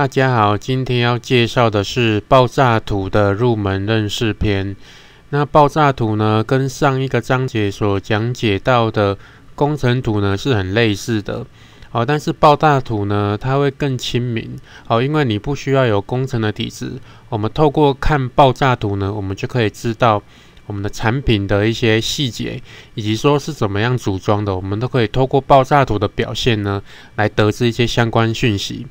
大家好，今天要介绍的是爆炸图的入门认识篇。那爆炸图呢，跟上一个章节所讲解到的工程图呢是很类似的。好，但是爆炸图呢，它会更亲民。好，因为你不需要有工程的底子，我们透过看爆炸图呢，我们就可以知道我们的产品的一些细节，以及说是怎么样组装的，我们都可以透过爆炸图的表现呢，来得知一些相关讯息。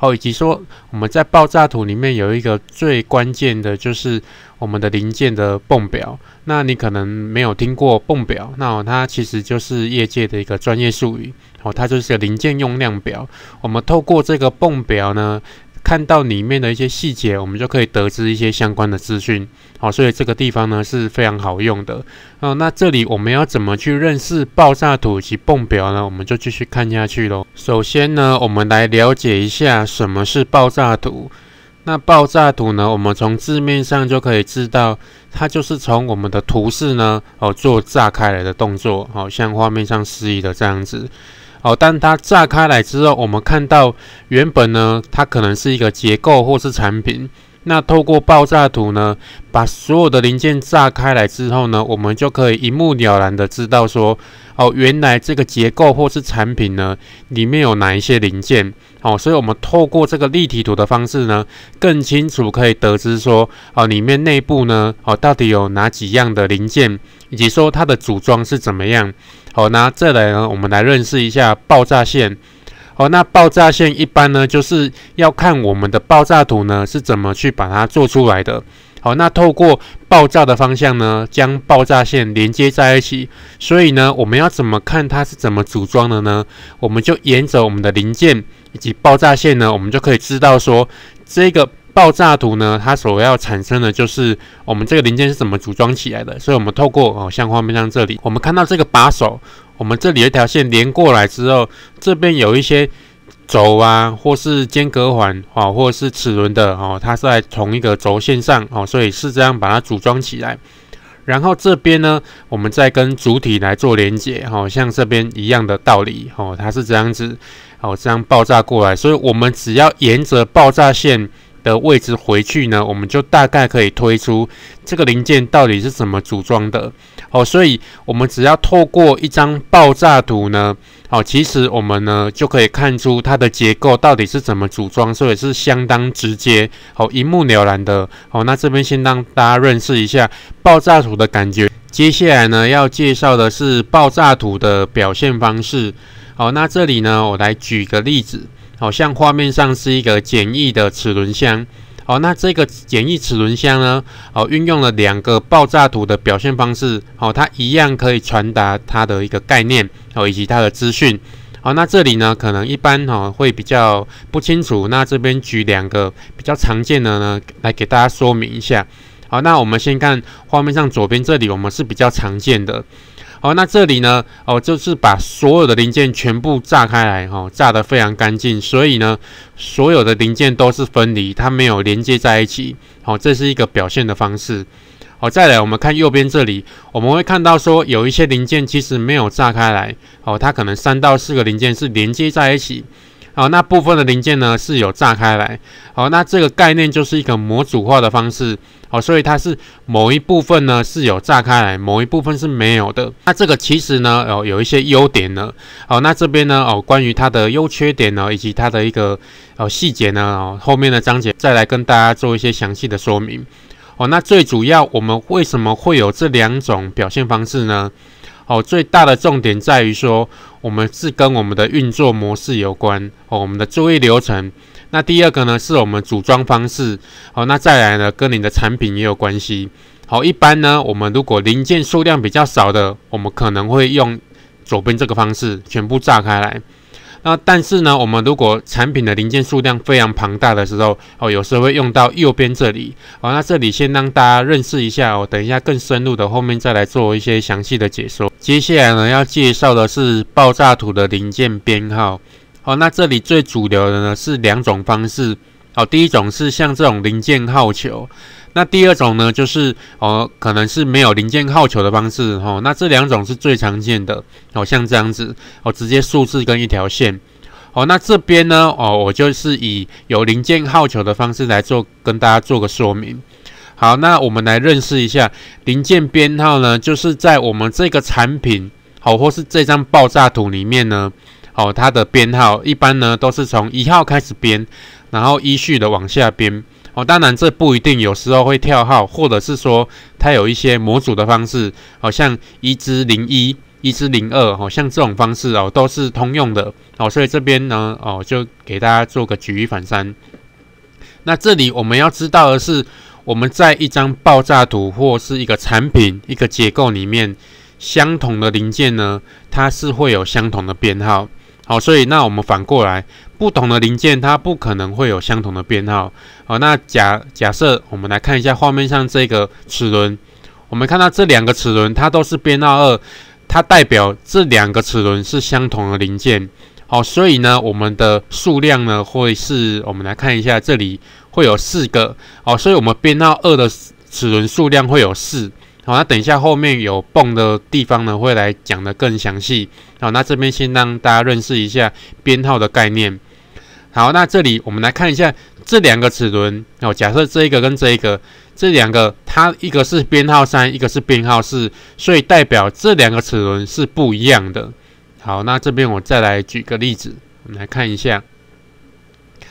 哦，以及说我们在爆炸图里面有一个最关键的就是我们的零件的泵表。那你可能没有听过泵表，那它其实就是业界的一个专业术语。哦，它就是个零件用量表。我们透过这个泵表呢。看到里面的一些细节，我们就可以得知一些相关的资讯。好，所以这个地方呢是非常好用的。哦，那这里我们要怎么去认识爆炸图及泵表呢？我们就继续看下去喽。首先呢，我们来了解一下什么是爆炸图。那爆炸图呢，我们从字面上就可以知道，它就是从我们的图示呢，哦，做炸开来的动作，好像画面上示意的这样子。好，当它炸开来之后，我们看到原本呢，它可能是一个结构或是产品。那透过爆炸图呢，把所有的零件炸开来之后呢，我们就可以一目了然的知道说，哦，原来这个结构或是产品呢，里面有哪一些零件，哦，所以我们透过这个立体图的方式呢，更清楚可以得知说，哦，里面内部呢，哦，到底有哪几样的零件，以及说它的组装是怎么样，好，那这里呢，我们来认识一下爆炸线。好，那爆炸线一般呢，就是要看我们的爆炸图呢是怎么去把它做出来的。好，那透过爆炸的方向呢，将爆炸线连接在一起。所以呢，我们要怎么看它是怎么组装的呢？我们就沿着我们的零件以及爆炸线呢，我们就可以知道说这个。爆炸图呢？它所要产生的就是我们这个零件是怎么组装起来的。所以，我们透过哦，像画面上这里，我们看到这个把手，我们这里一条线连过来之后，这边有一些轴啊，或是间隔环啊，或是齿轮的哦，它是在同一个轴线上哦，所以是这样把它组装起来。然后这边呢，我们再跟主体来做连接哦、像这边一样的道理哦，它是这样子哦，这样爆炸过来。所以我们只要沿着爆炸线。的位置回去呢，我们就大概可以推出这个零件到底是怎么组装的。哦，所以，我们只要透过一张爆炸图呢，哦，其实我们呢就可以看出它的结构到底是怎么组装，所以是相当直接，哦，一目了然的。哦，那这边先让大家认识一下爆炸图的感觉。接下来呢，要介绍的是爆炸图的表现方式。哦，那这里呢，我来举个例子。好像画面上是一个简易的齿轮箱，哦，那这个简易齿轮箱呢，哦，运用了两个爆炸图的表现方式，哦，它一样可以传达它的一个概念，哦，以及它的资讯，哦，那这里呢，可能一般哦会比较不清楚，那这边举两个比较常见的呢，来给大家说明一下，好，那我们先看画面上左边这里，我们是比较常见的。好，那这里呢？哦，就是把所有的零件全部炸开来，哈，炸得非常干净，所以呢，所有的零件都是分离，它没有连接在一起。好，这是一个表现的方式。好，再来我们看右边这里，我们会看到说有一些零件其实没有炸开来，哦，它可能三到四个零件是连接在一起。哦，那部分的零件呢是有炸开来，哦，那这个概念就是一个模组化的方式，哦，所以它是某一部分呢是有炸开来，某一部分是没有的，那这个其实呢，哦，有一些优点呢，哦，那这边呢，哦，关于它的优缺点呢，以及它的一个，哦，细节呢，哦，后面的章节再来跟大家做一些详细的说明，哦，那最主要我们为什么会有这两种表现方式呢？哦，最大的重点在于说，我们是跟我们的运作模式有关哦，我们的作业流程。那第二个呢，是我们组装方式。哦，那再来呢，跟你的产品也有关系。好，一般呢，我们如果零件数量比较少的，我们可能会用左边这个方式全部炸开来。那但是呢，我们如果产品的零件数量非常庞大的时候，哦，有时候会用到右边这里，哦，那这里先让大家认识一下哦，等一下更深入的后面再来做一些详细的解说。接下来呢，要介绍的是爆炸图的零件编号，哦，那这里最主流的呢是两种方式，哦，第一种是像这种零件号球。那第二种呢，就是哦，可能是没有零件号球的方式哈。那这两种是最常见的，哦，像这样子，哦，直接数字跟一条线。哦，那这边呢，哦，我就是以有零件号球的方式来做，跟大家做个说明。好，那我们来认识一下零件编号呢，就是在我们这个产品好，或是这张爆炸图里面呢，哦，它的编号一般呢都是从一号开始编，然后依序的往下编。哦，当然这不一定，有时候会跳号，或者是说它有一些模组的方式，好像一之零一、一之零二，好像这种方式哦都是通用的。哦，所以这边呢，哦就给大家做个举一反三。那这里我们要知道的是，我们在一张爆炸图或是一个产品、一个结构里面，相同的零件呢，它是会有相同的编号。好，所以那我们反过来，不同的零件它不可能会有相同的编号。好，那假假设我们来看一下画面上这个齿轮，我们看到这两个齿轮它都是编号二，它代表这两个齿轮是相同的零件。好，所以呢我们的数量呢会是，我们来看一下这里会有四个。好，所以我们编号二的齿轮数量会有四。好，那等一下后面有泵的地方呢，会来讲的更详细。好，那这边先让大家认识一下编号的概念。好，那这里我们来看一下这两个齿轮。哦，假设这一个跟这一个，这两个它一个是编号三，一个是编号四，所以代表这两个齿轮是不一样的。好，那这边我再来举个例子，我们来看一下。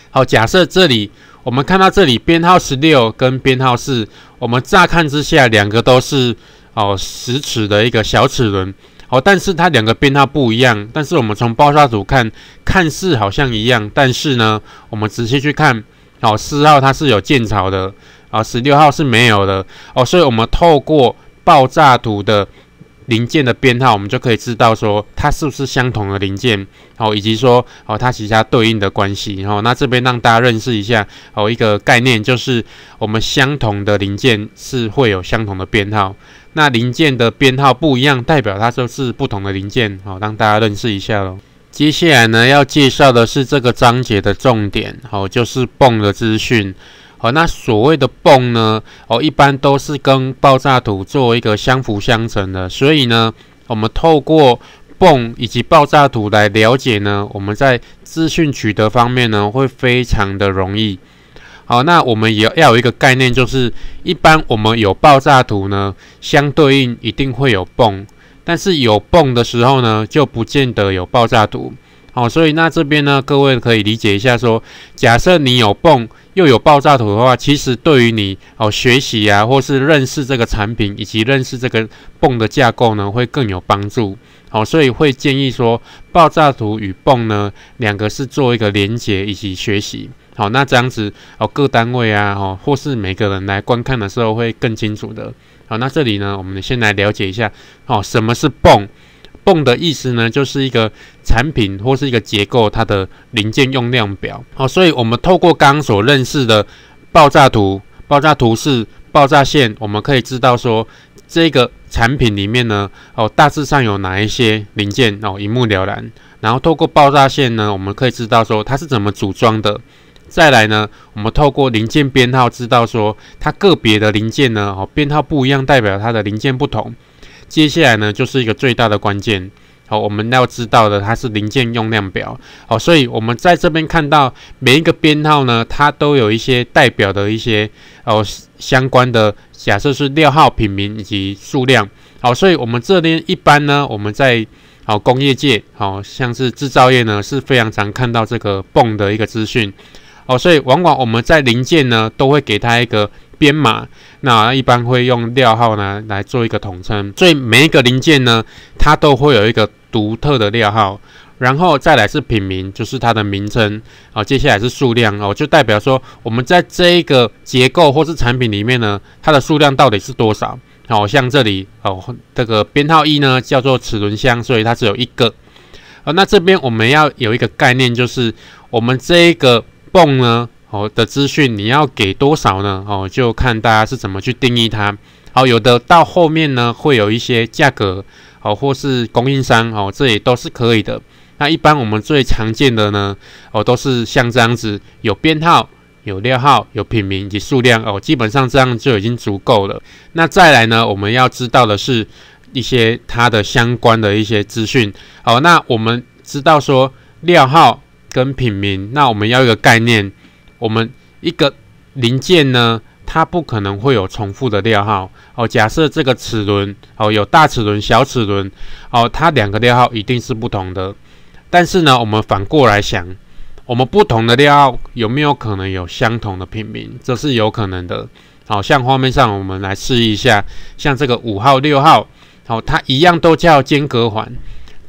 好，假设这里。我们看到这里编号十六跟编号四，我们乍看之下两个都是哦十尺的一个小齿轮哦，但是它两个编号不一样。但是我们从爆炸图看，看似好像一样，但是呢，我们仔细去看，哦，四号它是有建槽的啊，十六号是没有的哦，所以我们透过爆炸图的。零件的编号，我们就可以知道说它是不是相同的零件，好，以及说好它其他对应的关系，然后那这边让大家认识一下，哦，一个概念就是我们相同的零件是会有相同的编号，那零件的编号不一样，代表它就是不同的零件，好，让大家认识一下喽。接下来呢，要介绍的是这个章节的重点，好，就是泵的资讯。好，那所谓的泵呢？哦，一般都是跟爆炸图做一个相辅相成的。所以呢，我们透过泵以及爆炸图来了解呢，我们在资讯取得方面呢，会非常的容易。好，那我们也要有一个概念，就是一般我们有爆炸图呢，相对应一定会有泵，但是有泵的时候呢，就不见得有爆炸图。哦，所以那这边呢，各位可以理解一下，说假设你有泵又有爆炸图的话，其实对于你哦学习啊，或是认识这个产品以及认识这个泵的架构呢，会更有帮助。好，所以会建议说，爆炸图与泵呢两个是做一个连接以及学习。好，那这样子哦，各单位啊，哦或是每个人来观看的时候会更清楚的。好，那这里呢，我们先来了解一下，哦，什么是泵？泵的意思呢，就是一个产品或是一个结构，它的零件用量表。好，所以我们透过刚刚所认识的爆炸图，爆炸图是爆炸线，我们可以知道说这个产品里面呢，哦，大致上有哪一些零件哦，一目了然。然后透过爆炸线呢，我们可以知道说它是怎么组装的。再来呢，我们透过零件编号知道说它个别的零件呢，哦，编号不一样代表它的零件不同。接下来呢，就是一个最大的关键。好，我们要知道的，它是零件用量表。好，所以我们在这边看到每一个编号呢，它都有一些代表的一些哦相关的假设是料号品名以及数量。好，所以我们这边一般呢，我们在好工业界，好像是制造业呢，是非常常看到这个泵的一个资讯。哦，所以往往我们在零件呢，都会给它一个。编码那一般会用料号呢来做一个统称，所以每一个零件呢，它都会有一个独特的料号，然后再来是品名，就是它的名称，好，接下来是数量哦，就代表说我们在这一个结构或是产品里面呢，它的数量到底是多少？哦，像这里哦，这个编号一呢叫做齿轮箱，所以它只有一个。哦，那这边我们要有一个概念，就是我们这一个泵呢。哦的资讯，你要给多少呢？哦，就看大家是怎么去定义它。好，有的到后面呢，会有一些价格，哦，或是供应商，哦，这也都是可以的。那一般我们最常见的呢，哦，都是像这样子，有编号、有料号、有品名以及数量，哦，基本上这样就已经足够了。那再来呢，我们要知道的是一些它的相关的一些资讯。哦，那我们知道说料号跟品名，那我们要一个概念。我们一个零件呢，它不可能会有重复的料号哦。假设这个齿轮哦，有大齿轮、小齿轮哦，它两个料号一定是不同的。但是呢，我们反过来想，我们不同的料号有没有可能有相同的品名？这是有可能的。好像画面上，我们来试一下，像这个五号、六号，好，它一样都叫间隔环。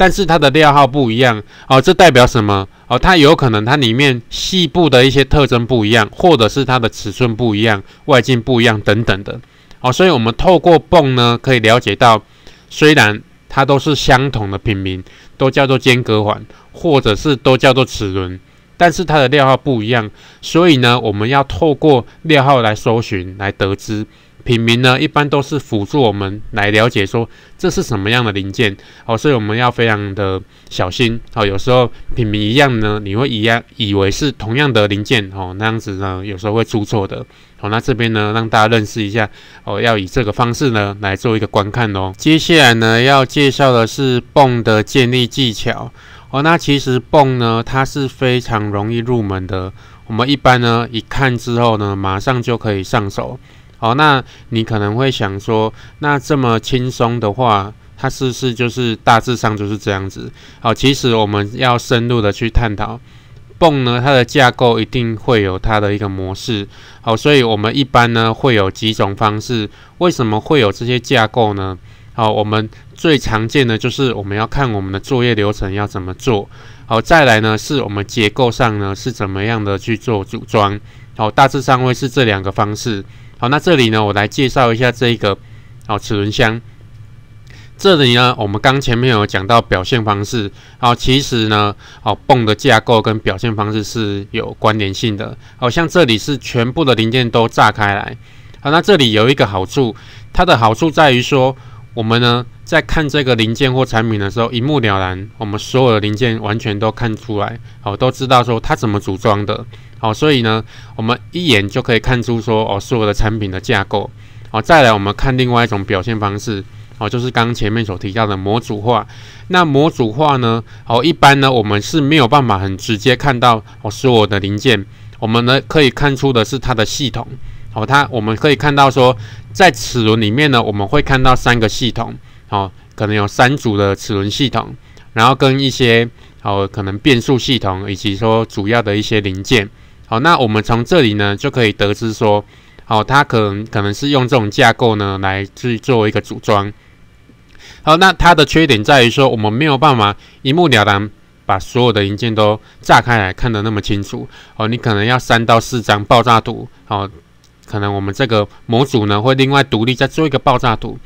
但是它的料号不一样哦，这代表什么哦？它有可能它里面细部的一些特征不一样，或者是它的尺寸不一样、外径不一样等等的哦。所以，我们透过泵呢，可以了解到，虽然它都是相同的品名，都叫做间隔环，或者是都叫做齿轮，但是它的料号不一样。所以呢，我们要透过料号来搜寻，来得知。品名呢，一般都是辅助我们来了解说这是什么样的零件哦，所以我们要非常的小心哦。有时候品名一样呢，你会一样以为是同样的零件哦，那样子呢，有时候会出错的哦。那这边呢，让大家认识一下哦，要以这个方式呢来做一个观看哦。接下来呢，要介绍的是泵的建立技巧哦。那其实泵呢，它是非常容易入门的，我们一般呢一看之后呢，马上就可以上手。好，那你可能会想说，那这么轻松的话，它是不是就是大致上就是这样子？好，其实我们要深入的去探讨泵呢，它的架构一定会有它的一个模式。好，所以我们一般呢会有几种方式。为什么会有这些架构呢？好，我们最常见的就是我们要看我们的作业流程要怎么做。好，再来呢是我们结构上呢是怎么样的去做组装。好，大致上会是这两个方式。好，那这里呢，我来介绍一下这一个好齿轮箱。这里呢，我们刚前面有讲到表现方式。好，其实呢，哦泵的架构跟表现方式是有关联性的。好像这里是全部的零件都炸开来。好，那这里有一个好处，它的好处在于说，我们呢。在看这个零件或产品的时候，一目了然。我们所有的零件完全都看出来，哦，都知道说它怎么组装的。好，所以呢，我们一眼就可以看出说，哦，所有的产品的架构。哦，再来我们看另外一种表现方式，哦，就是刚前面所提到的模组化。那模组化呢，哦，一般呢我们是没有办法很直接看到哦所有的零件，我们呢可以看出的是它的系统。哦，它我们可以看到说，在齿轮里面呢，我们会看到三个系统。好，可能有三组的齿轮系统，然后跟一些好可能变速系统，以及说主要的一些零件。好，那我们从这里呢就可以得知说，哦，它可能可能是用这种架构呢来去做一个组装。好，那它的缺点在于说，我们没有办法一目了然把所有的零件都炸开来看得那么清楚。哦，你可能要三到四张爆炸图。好，可能我们这个模组呢会另外独立再做一个爆炸图。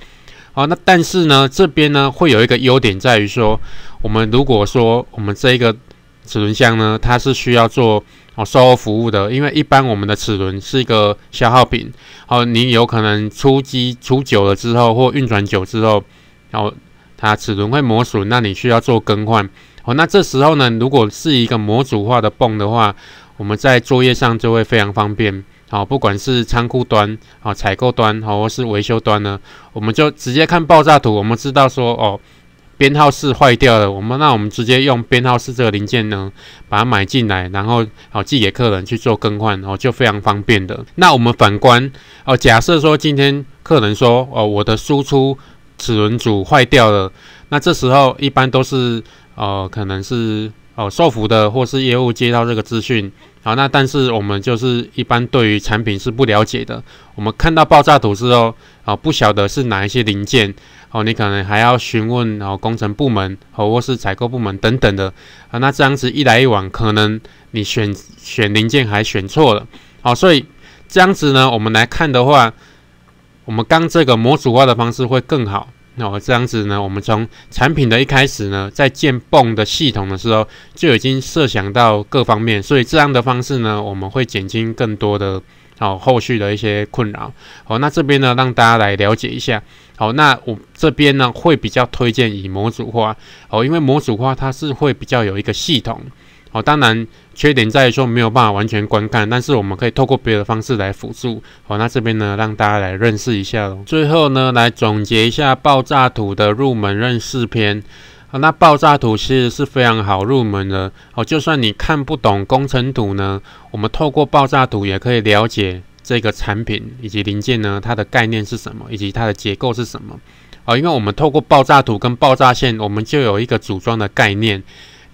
好，那但是呢，这边呢会有一个优点，在于说，我们如果说我们这个齿轮箱呢，它是需要做哦售后服务的，因为一般我们的齿轮是一个消耗品，哦，你有可能出机出久了之后，或运转久之后，然后它齿轮会磨损，那你需要做更换。哦，那这时候呢，如果是一个模组化的泵的话，我们在作业上就会非常方便。啊，不管是仓库端、啊、采购端、好或是维修端呢，我们就直接看爆炸图，我们知道说哦，编号是坏掉了，我们那我们直接用编号是这个零件呢，把它买进来，然后好寄给客人去做更换，哦、就非常方便的。那我们反观哦，假设说今天客人说哦，我的输出齿轮组坏掉了，那这时候一般都是呃可能是。哦，受服的或是业务接到这个资讯，好，那但是我们就是一般对于产品是不了解的，我们看到爆炸图之后，啊，不晓得是哪一些零件，哦，你可能还要询问啊工程部门和或是采购部门等等的，啊，那这样子一来一往，可能你选选零件还选错了，好，所以这样子呢，我们来看的话，我们刚这个模组化的方式会更好。那这样子呢？我们从产品的一开始呢，在建泵的系统的时候，就已经设想到各方面，所以这样的方式呢，我们会减轻更多的哦后续的一些困扰。哦，那这边呢，让大家来了解一下。哦，那我这边呢，会比较推荐以模组化哦，因为模组化它是会比较有一个系统。哦，当然。缺点在于说没有办法完全观看，但是我们可以透过别的方式来辅助好，那这边呢，让大家来认识一下喽。最后呢，来总结一下爆炸图的入门认识篇。好，那爆炸图其实是非常好入门的好，就算你看不懂工程图呢，我们透过爆炸图也可以了解这个产品以及零件呢，它的概念是什么，以及它的结构是什么。啊，因为我们透过爆炸图跟爆炸线，我们就有一个组装的概念。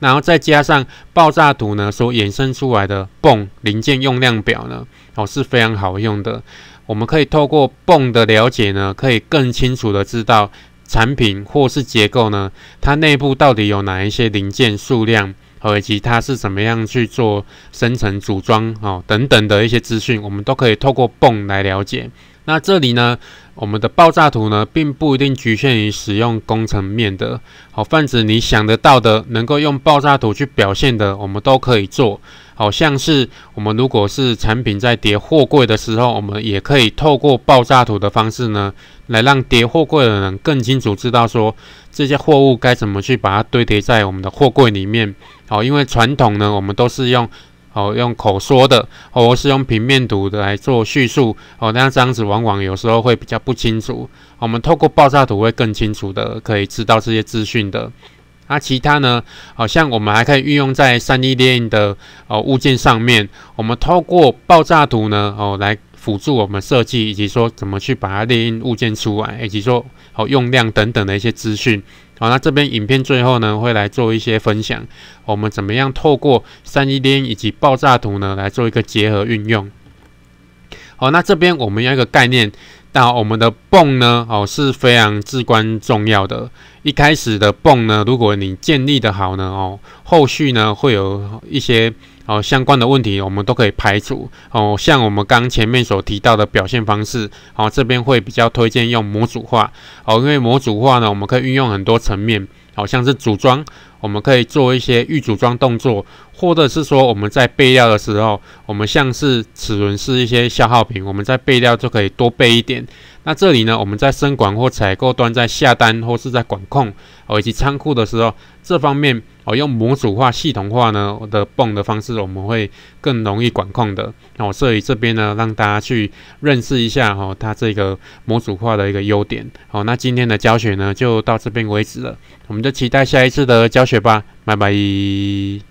然后再加上爆炸图呢，所衍生出来的泵零件用量表呢，哦是非常好用的。我们可以透过泵的了解呢，可以更清楚的知道产品或是结构呢，它内部到底有哪一些零件数量和及它是怎么样去做生成组装哦等等的一些资讯，我们都可以透过泵来了解。那这里呢，我们的爆炸图呢，并不一定局限于使用工程面的。好，泛指你想得到的，能够用爆炸图去表现的，我们都可以做。好像是我们如果是产品在叠货柜的时候，我们也可以透过爆炸图的方式呢，来让叠货柜的人更清楚知道说这些货物该怎么去把它堆叠在我们的货柜里面。好，因为传统呢，我们都是用。哦，用口说的，或是用平面图的来做叙述，哦，那这样子往往有时候会比较不清楚。我们透过爆炸图会更清楚的，可以知道这些资讯的。那其他呢？好像我们还可以运用在三 D 列印的哦物件上面。我们透过爆炸图呢，哦，来辅助我们设计，以及说怎么去把它列印物件出来，以及说哦用量等等的一些资讯。好，那这边影片最后呢，会来做一些分享。我们怎么样透过三 D D 以及爆炸图呢，来做一个结合运用？好，那这边我们要一个概念，那我们的泵呢，哦是非常至关重要的。一开始的泵呢，如果你建立的好呢，哦，后续呢会有一些。哦，相关的问题我们都可以排除。哦，像我们刚前面所提到的表现方式，哦，这边会比较推荐用模组化。哦，因为模组化呢，我们可以运用很多层面，好，像是组装，我们可以做一些预组装动作，或者是说我们在备料的时候，我们像是齿轮是一些消耗品，我们在备料就可以多备一点。那这里呢，我们在生管或采购端在下单或是在管控哦以及仓库的时候，这方面哦用模组化、系统化呢的泵的方式，我们会更容易管控的。那我这里这边呢，让大家去认识一下哦，它这个模组化的一个优点。好，那今天的教学呢就到这边为止了，我们就期待下一次的教学吧，拜拜。